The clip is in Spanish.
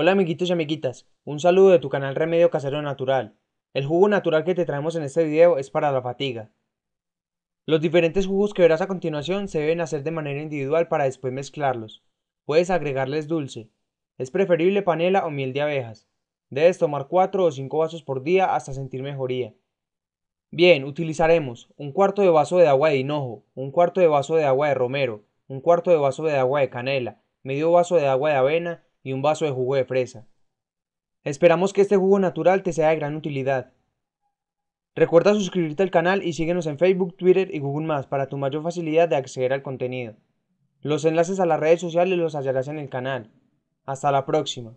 Hola amiguitos y amiguitas, un saludo de tu canal Remedio Casero Natural. El jugo natural que te traemos en este video es para la fatiga. Los diferentes jugos que verás a continuación se deben hacer de manera individual para después mezclarlos. Puedes agregarles dulce. Es preferible panela o miel de abejas. Debes tomar 4 o 5 vasos por día hasta sentir mejoría. Bien, utilizaremos un cuarto de vaso de agua de hinojo, un cuarto de vaso de agua de romero, un cuarto de vaso de agua de canela, medio vaso de agua de avena y un vaso de jugo de fresa. Esperamos que este jugo natural te sea de gran utilidad. Recuerda suscribirte al canal y síguenos en Facebook, Twitter y Google Más para tu mayor facilidad de acceder al contenido. Los enlaces a las redes sociales los hallarás en el canal. Hasta la próxima.